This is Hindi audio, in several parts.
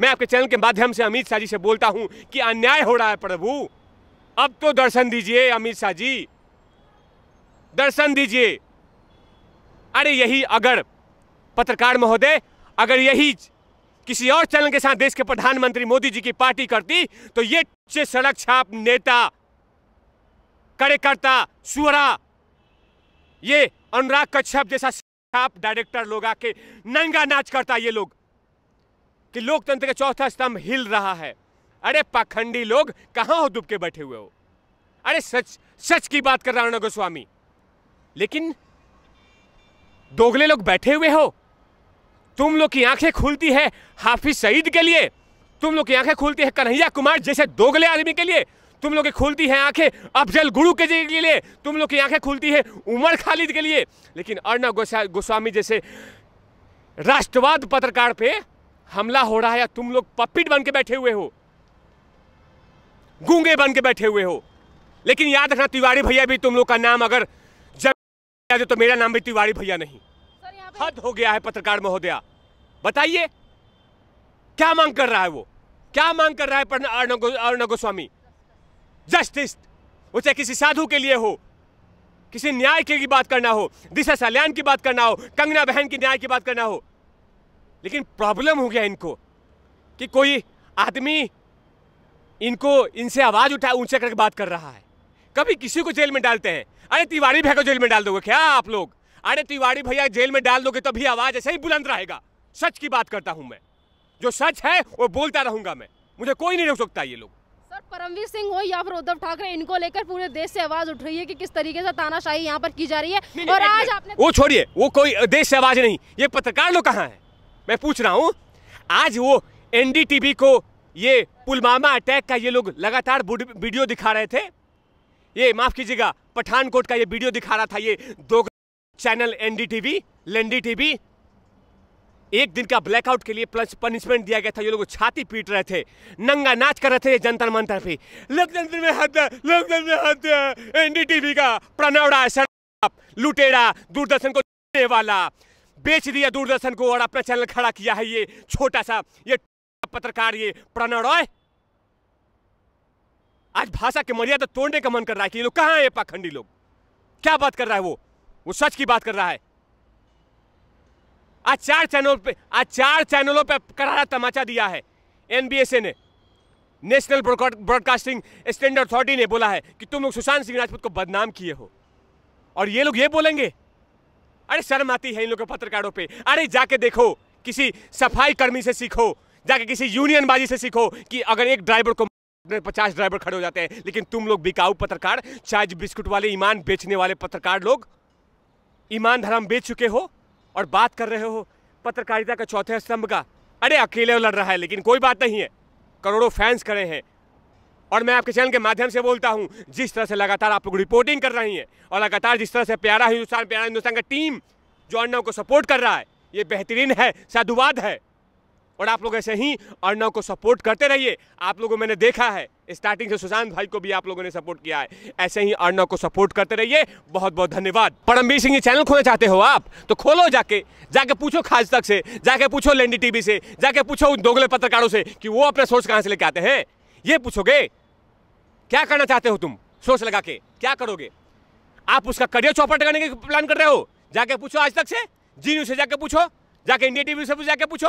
मैं आपके चैनल के माध्यम से अमित शाह जी से बोलता हूँ कि अन्याय हो रहा है प्रभु अब तो दर्शन दीजिए अमित शाह जी दर्शन दीजिए अरे यही अगर पत्रकार महोदय अगर यही किसी और चैनल के साथ देश के प्रधानमंत्री मोदी जी की पार्टी करती तो ये सड़क छाप नेता कार्यकर्ता सुरा ये अनुराग कच्छप जैसा छाप डायरेक्टर लोग आके नंगा नाच करता ये लोग कि लोकतंत्र का चौथा स्तंभ हिल रहा है अरे पाखंडी लोग कहां हो दुबके बैठे हुए हो अरे सच सच की बात कर रहा हूं गोस्वामी लेकिन दोगले लोग बैठे हुए हो तुम लोग की आंखें खुलती है हाफिज सईद के लिए तुम लोग की आंखें खुलती है कन्हैया कुमार जैसे दोगले आदमी के लिए तुम लोग की खुलती है आंखें अफजल गुरु के लिए तुम लोग की आंखें खुलती है उमर खालिद के लिए लेकिन अर्णव गोस्वामी जैसे राष्ट्रवाद पत्रकार पे हमला हो रहा है या तुम लोग पपिट बन के बैठे हुए हो गूंगे बन के बैठे हुए हो लेकिन याद रखना तिवारी भैया भी तुम लोग का नाम अगर जब तो मेरा नाम भी तिवारी भैया नहीं हद हो गया है पत्रकार महोदया बताइए क्या मांग कर रहा है वो क्या मांग कर रहा है अर्ण गोस्वामी जस्टिस वो चाहे किसी साधु के लिए हो किसी न्याय की बात करना हो दिशा सल्याण की बात करना हो कंगना बहन की न्याय की बात करना हो लेकिन प्रॉब्लम हो गया इनको कि कोई आदमी इनको इनसे आवाज उठा ऊंचा करके बात कर रहा है कभी किसी को जेल में डालते हैं अरे तिवारी भैया को जेल में डाल दोगे क्या आप लोग अरे तिवारी भैया जेल में डाल दोगे तभी तो आवाज ऐसे ही बुलंद रहेगा सच की बात करता हूं मैं जो सच है वो बोलता रहूंगा मैं मुझे कोई नहीं रोक सकता ये लोग सर परमवीर सिंह हो या फिर उद्धव ठाकरे इनको लेकर पूरे देश से आवाज उठ रही है कि किस तरीके से तानाशाही यहाँ पर की जा रही है और आज आपने वो छोड़िए वो कोई देश से आवाज नहीं ये पत्रकार लोग कहाँ है मैं पूछ रहा हूँ आज वो एनडीटीवी को ये पुलवामा अटैक का ये लोग लगातार वीडियो दिखा रहे थे ये माफ कीजिएगा पठानकोट का ये वीडियो दिखा रहा था ये दो चैनल एनडीटीवी लेंडी टीवी एक दिन का ब्लैकआउट के लिए प्लस पनिशमेंट दिया गया था ये लोग छाती पीट रहे थे नंगा नाच कर रहे थे जंतर मंतर पे लोकतंत्र में हत्या लोकतंत्र में हत्या एनडीटीवी का प्रणवड़ा शराब लुटेरा दूरदर्शन को वाला बेच दिया दूरदर्शन को और अपना चैनल खड़ा किया है ये छोटा सा ये पत्रकार ये प्रण रॉय आज भाषा की मर्यादा तो तोड़ने का मन कर रहा है कि ये लोग कहां है पाखंडी लोग क्या बात कर रहा है वो वो सच की बात कर रहा है आज चार चैनल पे आज चार चैनलों पे करारा तमाचा दिया है एनबीएसए ने नेशनल ब्रॉडकास्टिंग स्टैंडर्ड अथॉरिटी ने बोला है कि तुम लोग सुशांत सिंह राजपूत को बदनाम किए हो और ये लोग ये बोलेंगे अरे शर्म आती है इन लोगों के पत्रकारों पे अरे जाके देखो किसी सफाई कर्मी से सीखो जाके किसी यूनियनबाजी से सीखो कि अगर एक ड्राइवर को पचास ड्राइवर खड़े हो जाते हैं लेकिन तुम लोग बिकाऊ पत्रकार चाय बिस्कुट वाले ईमान बेचने वाले पत्रकार लोग ईमान धर्म बेच चुके हो और बात कर रहे हो पत्रकारिता का चौथे स्तंभ का अरे अकेले लड़ रहा है लेकिन कोई बात नहीं है करोड़ों फैंस खड़े हैं और मैं आपके चैनल के माध्यम से बोलता हूँ जिस तरह से लगातार आप लोग रिपोर्टिंग कर रही हैं और लगातार जिस तरह से प्यारा हिंदुस्तान प्यारा हिंदुस्तान का टीम जो अर्नव को सपोर्ट कर रहा है ये बेहतरीन है साधुवाद है और आप लोग ऐसे ही अर्णव को सपोर्ट करते रहिए आप लोगों मैंने देखा है स्टार्टिंग से सुशांत भाई को भी आप लोगों ने सपोर्ट किया है ऐसे ही अर्णव को सपोर्ट करते रहिए बहुत बहुत धन्यवाद परमवीर सिंह जी चैनल खोलना चाहते हो आप तो खोलो जाके जाके पूछो खास तक से जाके पूछो लेंडी टीवी से जाके पूछो दोगले पत्रकारों से कि वो अपना सोर्स कहाँ से लेके आते हैं ये पूछोगे क्या करना चाहते हो तुम सोच लगा के क्या करोगे आप उसका करियर चौपट करने का प्लान कर रहे हो जाके पूछो आज तक से जी न्यूज से जाके पूछो जाके इंडिया टीवी से जाके पूछो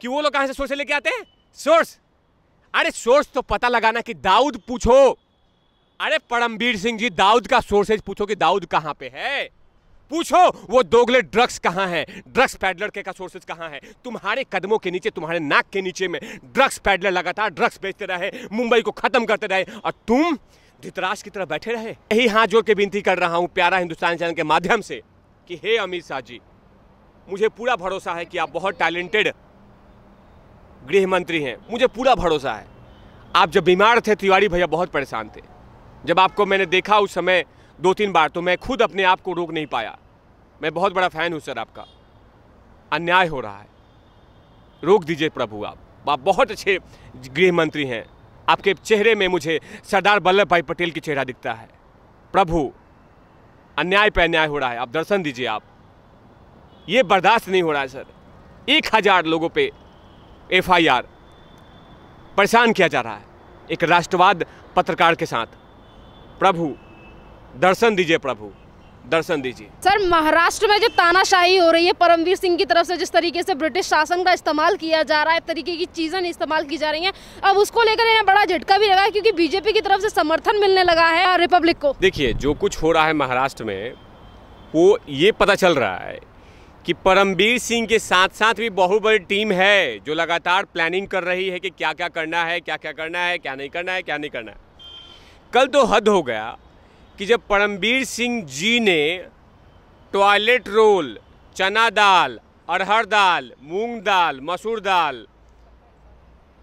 कि वो लोग कहाँ से सोर्स लेके आते हैं सोर्स अरे सोर्स तो पता लगाना कि दाऊद पूछो अरे परमवीर सिंह जी दाऊद का सोर्सेज पूछो कि दाऊद कहाँ पे है पूछो वो दोगले ड्रग्स कहाँ हैं ड्रग्स पैडलर के का सोर्सेज कहाँ हैं तुम्हारे कदमों के नीचे तुम्हारे नाक के नीचे में ड्रग्स पैडलर लगातार ड्रग्स बेचते रहे मुंबई को खत्म करते रहे और तुम धितराज की तरह बैठे रहे यही हाथ जोड़ के विनती कर रहा हूँ प्यारा हिंदुस्तान चैनल के माध्यम से कि हे अमित शाह जी मुझे पूरा भरोसा है कि आप बहुत टैलेंटेड गृह मंत्री हैं मुझे पूरा भरोसा है आप जब बीमार थे तिवारी भैया बहुत परेशान थे जब आपको मैंने देखा उस समय दो तीन बार तो मैं खुद अपने आप को रोक नहीं पाया मैं बहुत बड़ा फ़ैन हूँ सर आपका अन्याय हो रहा है रोक दीजिए प्रभु आप आप बहुत अच्छे गृह मंत्री हैं आपके चेहरे में मुझे सरदार वल्लभ भाई पटेल की चेहरा दिखता है प्रभु अन्याय पर अन्याय हो रहा है आप दर्शन दीजिए आप ये बर्दाश्त नहीं हो रहा है सर एक हज़ार लोगों पे एफआईआर परेशान किया जा रहा है एक राष्ट्रवाद पत्रकार के साथ प्रभु दर्शन दीजिए प्रभु दर्शन दीजिए सर महाराष्ट्र में जो तानाशाही हो रही है परमवीर सिंह की तरफ से जिस तरीके से ब्रिटिश शासन का इस्तेमाल किया जा रहा है तरीके की चीज़ें इस्तेमाल की जा रही हैं अब उसको लेकर इन्हें बड़ा झटका भी लगा है क्योंकि बीजेपी की तरफ से समर्थन मिलने लगा है रिपब्लिक को देखिए जो कुछ हो रहा है महाराष्ट्र में वो ये पता चल रहा है कि परमवीर सिंह के साथ साथ भी बहुत बड़ी टीम है जो लगातार प्लानिंग कर रही है कि क्या क्या करना है क्या क्या करना है क्या नहीं करना है क्या नहीं करना है कल तो हद हो गया कि जब परमवीर सिंह जी ने टॉयलेट रोल चना दाल अरहर दाल मूंग दाल मसूर दाल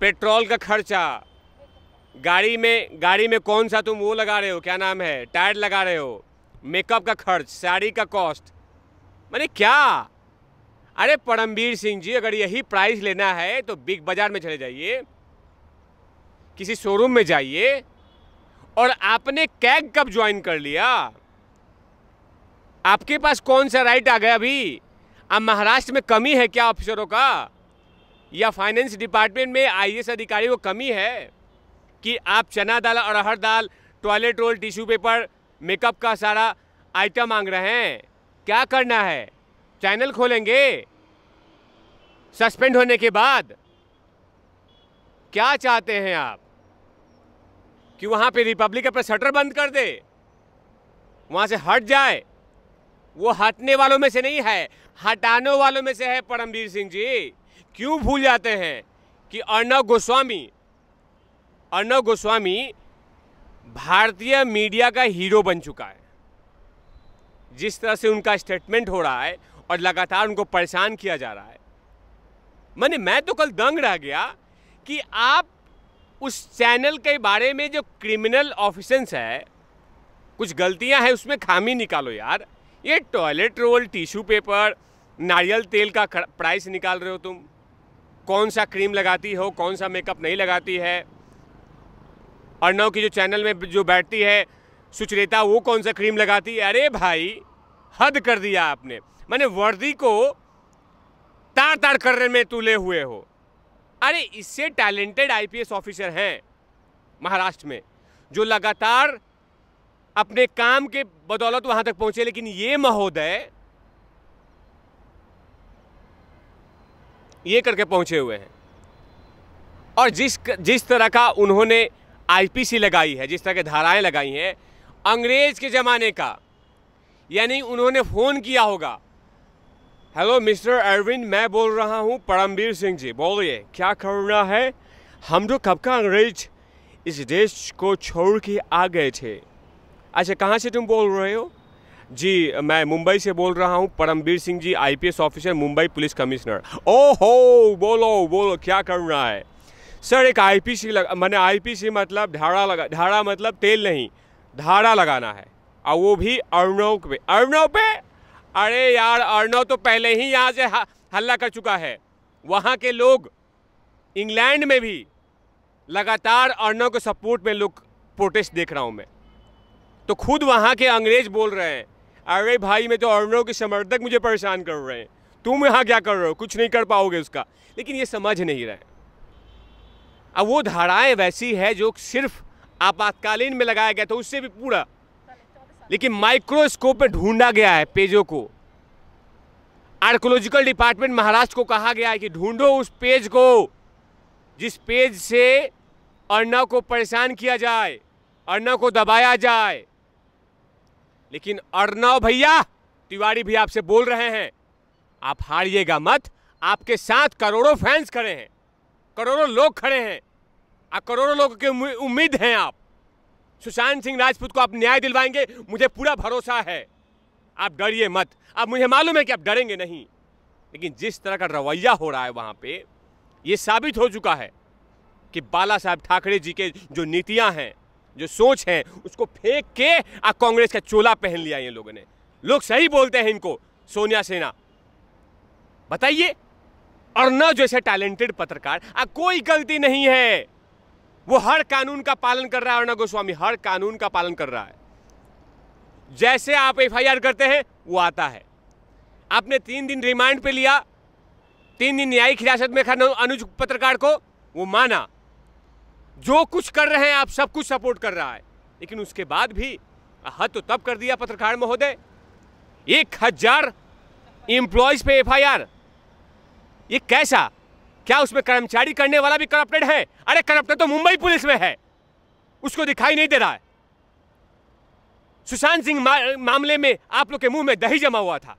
पेट्रोल का खर्चा गाड़ी में गाड़ी में कौन सा तुम वो लगा रहे हो क्या नाम है टायर लगा रहे हो मेकअप का खर्च साड़ी का कॉस्ट मैंने क्या अरे परमवीर सिंह जी अगर यही प्राइस लेना है तो बिग बाज़ार में चले जाइए किसी शोरूम में जाइए और आपने कैग कब ज्वाइन कर लिया आपके पास कौन सा राइट आ गया अभी अब महाराष्ट्र में कमी है क्या ऑफिसरों का या फाइनेंस डिपार्टमेंट में आईएएस अधिकारी को कमी है कि आप चना दाल और अरहर दाल toilet roll tissue paper makeup का सारा आइटम मांग रहे हैं क्या करना है चैनल खोलेंगे सस्पेंड होने के बाद क्या चाहते हैं आप कि वहाँ पे रिपब्लिक अपना शटर बंद कर दे वहाँ से हट जाए वो हटने वालों में से नहीं है हटाने वालों में से है परमवीर सिंह जी क्यों भूल जाते हैं कि अर्णव गोस्वामी अर्णव गोस्वामी भारतीय मीडिया का हीरो बन चुका है जिस तरह से उनका स्टेटमेंट हो रहा है और लगातार उनको परेशान किया जा रहा है मैंने मैं तो कल दंग रह गया कि आप उस चैनल के बारे में जो क्रिमिनल ऑफिसेंस है कुछ गलतियां हैं उसमें खामी निकालो यार ये टॉयलेट रोल टिश्यू पेपर नारियल तेल का प्राइस निकाल रहे हो तुम कौन सा क्रीम लगाती हो कौन सा मेकअप नहीं लगाती है अर्णव की जो चैनल में जो बैठती है सुचरेता वो कौन सा क्रीम लगाती है अरे भाई हद कर दिया आपने मैंने वर्दी को तार तार करने में तुले हुए हो अरे इससे टैलेंटेड आईपीएस ऑफिसर हैं महाराष्ट्र में जो लगातार अपने काम के बदौलत वहां तक पहुंचे लेकिन ये महोदय ये करके पहुंचे हुए हैं और जिस जिस तरह का उन्होंने आईपीसी लगाई है जिस तरह की धाराएं लगाई हैं अंग्रेज के ज़माने का यानी उन्होंने फ़ोन किया होगा हेलो मिस्टर अरविंद मैं बोल रहा हूँ परमवीर सिंह जी बोलिए क्या करना है हम तो कब का अंग्रेज इस देश को छोड़ के आ गए थे अच्छा कहाँ से तुम बोल रहे हो जी मैं मुंबई से बोल रहा हूँ Paramvir Singh ji IPS officer Mumbai police commissioner ओहो बोलो बोलो क्या करना है सर एक आईपीसी लगा मैंने आईपीसी मतलब धारा लगा धारा मतलब तेल नहीं धारा लगाना है और वो भी अर्णव पे अर्णव पे अरे यार अर्नव तो पहले ही यहाँ से हल्ला कर चुका है वहाँ के लोग इंग्लैंड में भी लगातार अर्नव के सपोर्ट में लोग प्रोटेस्ट देख रहा हूँ मैं तो खुद वहाँ के अंग्रेज बोल रहे हैं अरे भाई मैं तो अर्नव के समर्थक मुझे परेशान कर रहे हैं तुम यहाँ क्या कर रहे हो कुछ नहीं कर पाओगे उसका लेकिन ये समझ नहीं रहे अब वो धाराएं वैसी है जो सिर्फ आपातकालीन में लगाया गया था उससे भी पूरा लेकिन माइक्रोस्कोप में ढूंढा गया है पेजों को आर्कोलॉजिकल डिपार्टमेंट महाराष्ट्र को कहा गया है कि ढूंढो उस पेज को जिस पेज से अर्णव को परेशान किया जाए अर्णव को दबाया जाए लेकिन अर्णव भैया तिवारी भी आपसे बोल रहे हैं आप हारिएगा मत आपके साथ करोड़ों फैंस खड़े हैं करोड़ों लोग खड़े हैं और करोड़ों लोगों की उम्मीद हैं आप सुशांत सिंह राजपूत को आप न्याय दिलवाएंगे मुझे पूरा भरोसा है आप डरिए मत आप मुझे मालूम है कि आप डरेंगे नहीं लेकिन जिस तरह का रवैया हो रहा है वहाँ पे ये साबित हो चुका है कि बाला साहब ठाकरे जी के जो नीतियाँ हैं जो सोच है उसको फेंक के आप कांग्रेस का चोला पहन लिया ये लोगों ने लोग सही बोलते हैं इनको सोनिया सेना बताइए और न जैसे टैलेंटेड पत्रकार आ कोई गलती नहीं है वो हर कानून का पालन कर रहा है अरुणा गोस्वामी हर कानून का पालन कर रहा है जैसे आप एफ करते हैं वो आता है आपने तीन दिन रिमांड पे लिया तीन दिन न्यायिक हिरासत में खड़ा अनुज पत्रकार को वो माना जो कुछ कर रहे हैं आप सब कुछ सपोर्ट कर रहा है लेकिन उसके बाद भी हद तो तब कर दिया पत्रकार महोदय एक हजार एम्प्लॉयज पे एफ ये कैसा क्या उसमें कर्मचारी करने वाला भी करप्टेड है अरे करप्टेड तो मुंबई पुलिस में है उसको दिखाई नहीं दे रहा है सुशांत सिंह मा, मामले में आप लोग के मुंह में दही जमा हुआ था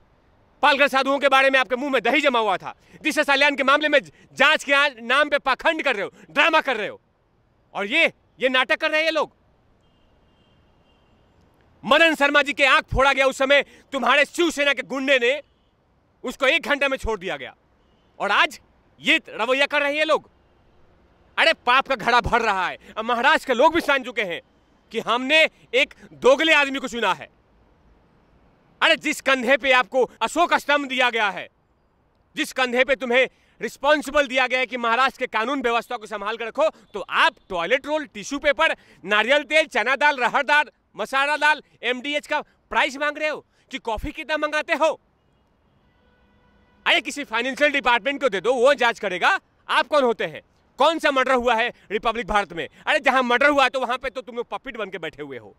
पालघर साधुओं के बारे में आपके मुंह में दही जमा हुआ था दिशा सालियान के मामले में जांच के नाम पे पाखंड कर रहे हो ड्रामा कर रहे हो और ये ये नाटक कर रहे हैं ये लोग मदन शर्मा जी के आंख फोड़ा गया उस समय तुम्हारे शिवसेना के गुंडे ने उसको एक घंटे में छोड़ दिया गया और आज ये रवैया कर रहे हैं लोग अरे पाप का घड़ा भर रहा है महाराज के लोग भी सान चुके हैं कि हमने एक दोगले आदमी को चुना है अरे जिस कंधे पे आपको अशोक स्तंभ दिया गया है जिस कंधे पे तुम्हें रिस्पॉन्सिबल दिया गया है कि महाराष्ट्र के कानून व्यवस्था को संभाल कर रखो तो आप टॉयलेट रोल टिश्यू पेपर नारियल तेल चना दाल रहर दाल मसाला दाल एमडीएच का प्राइस मांग रहे हो कि कॉफी कितना मंगाते हो अरे किसी फाइनेंशियल डिपार्टमेंट को दे दो वो जांच करेगा आप कौन होते हैं कौन सा मर्डर हुआ है रिपब्लिक भारत में अरे जहां मर्डर हुआ तो वहां पे तो तुम लोग पपिट बन के बैठे हुए हो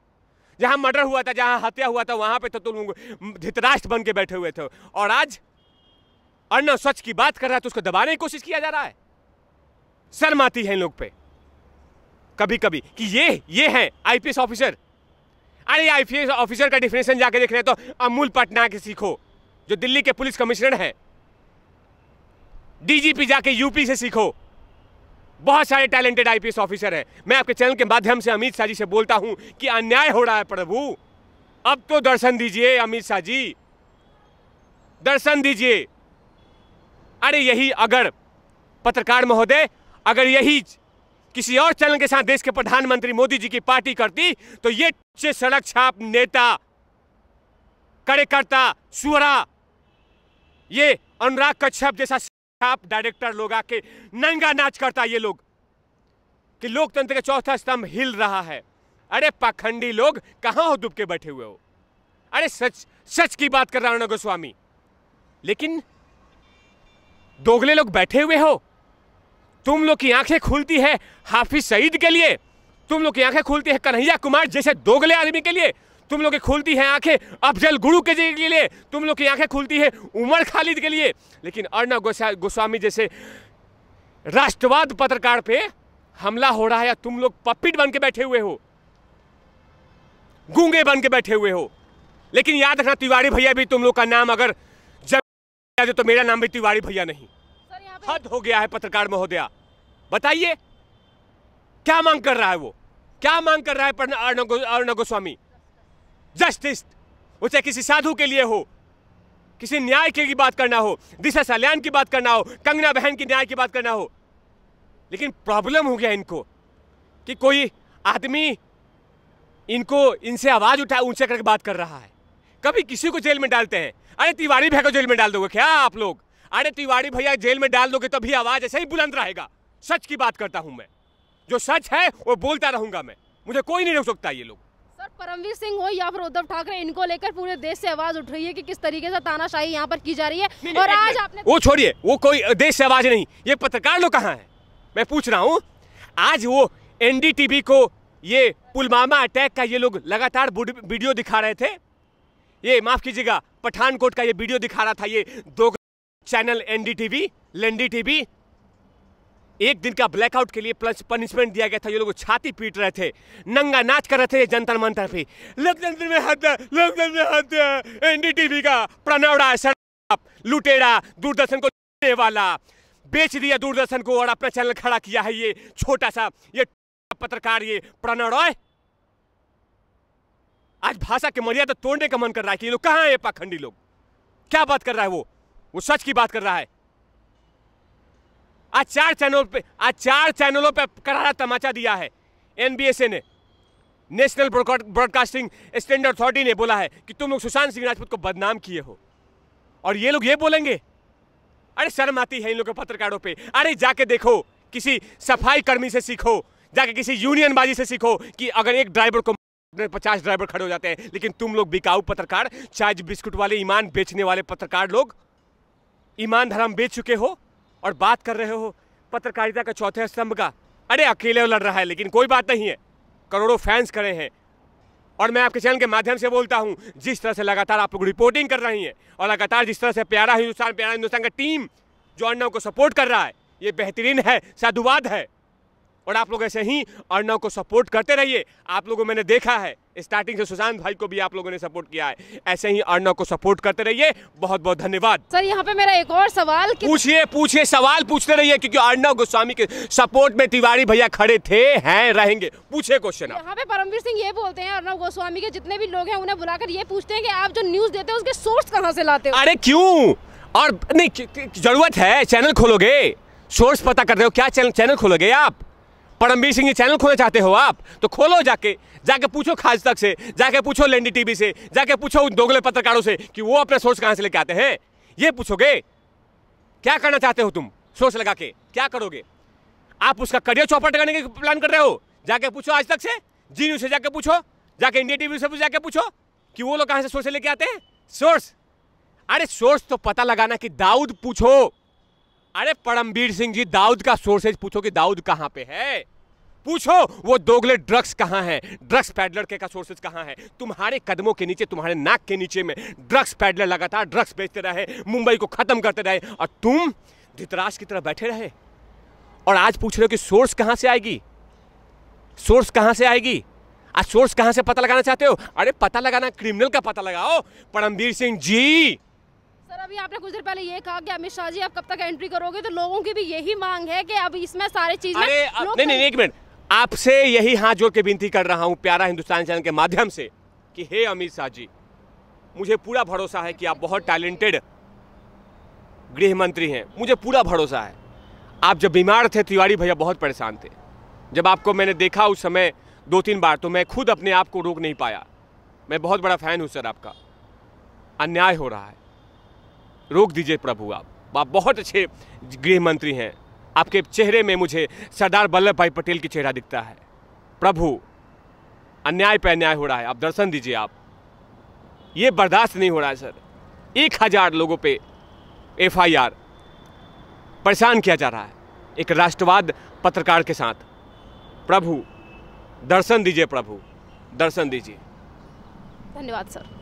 जहां मर्डर हुआ था जहां हत्या हुआ था वहां पे तो तुम लोग धितराष्ट्र बन के बैठे हुए थे और आज अर्ण सच की बात कर रहा है तो उसको दबाने की कोशिश किया जा रहा है शर्म आती है इन लोग पे कभी कभी कि ये ये है आईपीएस ऑफिसर अरे आईपीएस ऑफिसर का डिफिनेशन जाके देख रहे तो अमूल पटना के सीखो जो दिल्ली के पुलिस कमिश्नर हैं डीजीपी जाके यूपी से सीखो बहुत सारे टैलेंटेड आईपीएस ऑफिसर हैं मैं आपके चैनल के माध्यम से अमित शाह जी से बोलता हूं कि अन्याय हो रहा है प्रभु अब तो दर्शन दीजिए अमित शाह जी दर्शन दीजिए अरे यही अगर पत्रकार महोदय अगर यही किसी और चैनल के साथ देश के प्रधानमंत्री मोदी जी की पार्टी करती तो ये सड़क छाप नेता कार्यकर्ता सुहरा ये अनुराग कच्छप जैसा आप डायरेक्टर लोग आके नंगा नाच करता ये लोग कि लोकतंत्र का चौथा स्तंभ हिल रहा है अरे पाखंडी लोग कहां हो दुबके बैठे हुए हो अरे सच सच की बात कर रहा हूं गोस्वामी लेकिन दोगले लोग बैठे हुए हो तुम लोग की आंखें खुलती है हाफिज सईद के लिए तुम लोग की आंखें खुलती है कन्हैया कुमार जैसे दोगले आदमी के लिए तुम लोग की खुलती है आंखें अफजल गुरु के लिए तुम लोग की आंखें खुलती है उमर खालिद के लिए लेकिन अर्णब गोस्वामी जैसे राष्ट्रवाद पत्रकार पे हमला हो रहा है या तुम लोग पपिट बन के बैठे हुए हो गूंगे बन के बैठे हुए हो लेकिन याद रखना तिवारी भैया भी तुम लोग का नाम अगर जब तो मेरा नाम भी तिवारी भैया नहीं हद हो गया है पत्रकार महोदया बताइए क्या मांग कर रहा है वो क्या मांग कर रहा है अर्ण गोस्वामी जस्टिस वो चाहे किसी साधु के लिए हो किसी न्याय के की बात करना हो दिशा सल्याण की बात करना हो कंगना बहन की न्याय की बात करना हो लेकिन प्रॉब्लम हो गया इनको कि कोई आदमी इनको इनसे आवाज उठाए ऊंचे करके बात कर रहा है कभी किसी को जेल में डालते हैं अरे तिवारी भैया को जेल में डाल दोगे क्या आप लोग अरे तिवारी भैया जेल में डाल दोगे तो भी आवाज ऐसे ही बुलंद रहेगा सच की बात करता हूं मैं जो सच है वो बोलता रहूंगा मैं मुझे कोई नहीं रोक सकता ये लोग सर परमवीर सिंह हो या फिर उद्धव ठाकरे इनको लेकर पूरे देश से आवाज उठ रही है कि किस तरीके से तानाशाही यहाँ पर की जा रही है नहीं, और नहीं, आज नहीं, आपने वो छोड़िए वो कोई देश से आवाज नहीं ये पत्रकार लोग कहाँ है मैं पूछ रहा हूँ आज वो एनडीटीवी को ये पुलवामा अटैक का ये लोग लगातार वीडियो दिखा रहे थे ये माफ कीजिएगा पठानकोट का ये वीडियो दिखा रहा था ये दो चैनल एनडीटीवी लेंडी टीवी एक दिन का ब्लैकआउट के लिए प्लस पनिशमेंट दिया गया था ये लोग छाती पीट रहे थे नंगा नाच कर रहे थे जंतर मंतर पे लोकतंत्र में हत्या लोकतंत्र में हत्या एनडीटीवी का प्रणवड़ा सड़प लुटेरा दूरदर्शन को वाला बेच दिया दूरदर्शन को और अपना चैनल खड़ा किया है ये छोटा सा ये पत्रकार ये प्रणवड़ा आज भाषा की मर्यादा तोड़ने का मन कर रहा है कि ये लोग कहाँ है पाखंडी लोग क्या बात कर रहा है वो वो सच की बात कर रहा है आज चार चैनल पे आज चार चैनलों पे करारा तमाचा दिया है एनबीएसए ने नेशनल ब्रॉडकास्टिंग स्टैंडर्ड अथॉरिटी ने बोला है कि तुम लोग सुशांत सिंह राजपूत को बदनाम किए हो और ये लोग ये बोलेंगे अरे शर्म आती है इन लोगों के पत्रकारों पे अरे जाके देखो किसी सफाई कर्मी से सीखो जाके किसी यूनियनबाजी से सीखो कि अगर एक ड्राइवर को पचास ड्राइवर खड़े हो जाते हैं लेकिन तुम लोग बिकाऊ पत्रकार चाय बिस्कुट वाले ईमान बेचने वाले पत्रकार लोग ईमान धर्म बेच चुके हो और बात कर रहे हो पत्रकारिता का चौथे स्तंभ का अरे अकेले लड़ रहा है लेकिन कोई बात नहीं है करोड़ों फैंस खड़े हैं और मैं आपके चैनल के माध्यम से बोलता हूँ जिस तरह से लगातार आप लोग रिपोर्टिंग कर रही हैं और लगातार जिस तरह से प्यारा हिंदुस्तान प्यारा हिंदुस्तान का टीम जो अन्ना को सपोर्ट कर रहा है ये बेहतरीन है साधुवाद है और आप लोग ऐसे ही अर्णव को सपोर्ट करते रहिए आप लोगों मैंने देखा है स्टार्टिंग से सुशांत भाई को भी आप लोगों ने सपोर्ट किया है ऐसे ही अर्णव को सपोर्ट करते रहिए बहुत बहुत धन्यवाद सर यहाँ पे मेरा एक और सवाल पूछिए पूछिए सवाल पूछते रहिए क्योंकि अर्णव गोस्वामी के सपोर्ट में तिवारी भैया खड़े थे हैं रहेंगे पूछे क्वेश्चन यहाँ पे परमवीर सिंह ये बोलते हैं अर्णव गोस्वामी के जितने भी लोग हैं उन्हें बुलाकर ये पूछते हैं की आप जो न्यूज देते हैं उसके सोर्स कहाँ से लाते हो अरे क्यूँ और नहीं जरूरत है चैनल खोलोगे सोर्स पता करते हो क्या चैनल खोलोगे आप परमवीर सिंह जी चैनल खोलना चाहते हो आप तो खोलो जाके जाके पूछो खाज तक से जाके पूछो लेंडी टीवी से जाके पूछो उन दोगले पत्रकारों से कि वो अपना सोर्स कहां से लेके आते हैं ये पूछोगे क्या करना चाहते हो तुम सोर्स लगा के क्या करोगे आप उसका करियर चौपट करने का प्लान कर रहे हो जाके पूछो आज तक से जी न्यूज से जाके पूछो जाके इंडिया टीवी से जाके पूछो कि वो लोग कहां से सोर्स लेके आते हैं सोर्स अरे सोर्स तो पता लगाना कि दाऊद पूछो अरे परमवीर सिंह जी दाऊद का सोर्सेज पूछो कि दाऊद कहां पे है पूछो वो दोगले ड्रग्स कहाँ हैं ड्रग्स पैडलर के का सोर्सेज कहाँ हैं तुम्हारे कदमों के नीचे तुम्हारे नाक के नीचे में ड्रग्स पैडलर लगातार ड्रग्स बेचते रहे मुंबई को ख़त्म करते रहे और तुम धितराज की तरह बैठे रहे और आज पूछ रहे हो कि सोर्स कहाँ से आएगी सोर्स कहाँ से आएगी आज सोर्स कहाँ से पता लगाना चाहते हो अरे पता लगाना क्रिमिनल का पता लगाओ परमवीर सिंह जी सर अभी आपने कुछ देर पहले ये कहा कि अमित शाह जी आप कब तक एंट्री करोगे तो लोगों की भी यही मांग है कि अब इसमें सारी चीजें नहीं नहीं एक मिनट आपसे यही हाथ जोड़ के विनती कर रहा हूँ प्यारा हिंदुस्तान चैनल के माध्यम से कि हे अमित शाह जी मुझे पूरा भरोसा है कि आप बहुत टैलेंटेड गृह मंत्री हैं मुझे पूरा भरोसा है आप जब बीमार थे तो तिवारी भैया बहुत परेशान थे जब आपको मैंने देखा उस समय दो तीन बार तो मैं खुद अपने आप को रोक नहीं पाया मैं बहुत बड़ा फ़ैन हूँ सर आपका अन्याय हो रहा है रोक दीजिए प्रभु आप आप बहुत अच्छे गृह मंत्री हैं आपके चेहरे में मुझे सरदार वल्लभ भाई पटेल की चेहरा दिखता है प्रभु अन्याय पर अन्याय हो रहा है आप दर्शन दीजिए आप ये बर्दाश्त नहीं हो रहा है सर एक हज़ार लोगों पे एफआईआर परेशान किया जा रहा है एक राष्ट्रवाद पत्रकार के साथ प्रभु दर्शन दीजिए प्रभु दर्शन दीजिए धन्यवाद सर